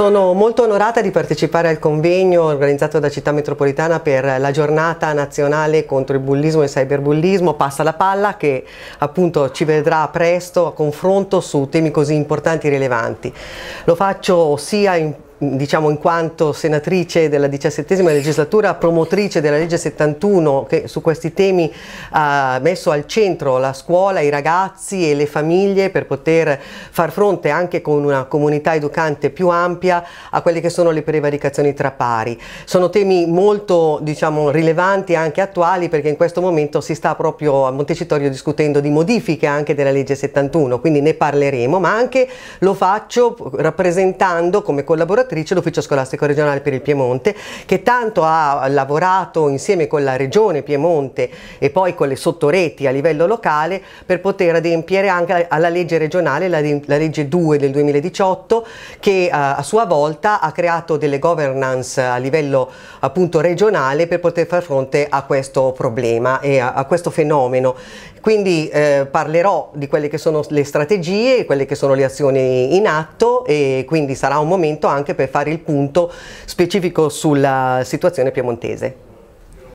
Sono molto onorata di partecipare al convegno organizzato da Città Metropolitana per la giornata nazionale contro il bullismo e il cyberbullismo Passa la palla che appunto ci vedrà presto a confronto su temi così importanti e rilevanti. Lo faccio sia in diciamo in quanto senatrice della diciassettesima legislatura, promotrice della legge 71 che su questi temi ha messo al centro la scuola, i ragazzi e le famiglie per poter far fronte anche con una comunità educante più ampia a quelle che sono le prevaricazioni tra pari. Sono temi molto diciamo, rilevanti e anche attuali perché in questo momento si sta proprio a Montecitorio discutendo di modifiche anche della legge 71, quindi ne parleremo, ma anche lo faccio rappresentando come collaboratore collaboratrice dell'Ufficio Scolastico Regionale per il Piemonte che tanto ha lavorato insieme con la Regione Piemonte e poi con le sottoreti a livello locale per poter adempiere anche alla legge regionale, la, la legge 2 del 2018 che eh, a sua volta ha creato delle governance a livello appunto regionale per poter far fronte a questo problema e a, a questo fenomeno. Quindi eh, parlerò di quelle che sono le strategie, quelle che sono le azioni in atto e quindi sarà un momento anche per per fare il punto specifico sulla situazione piemontese.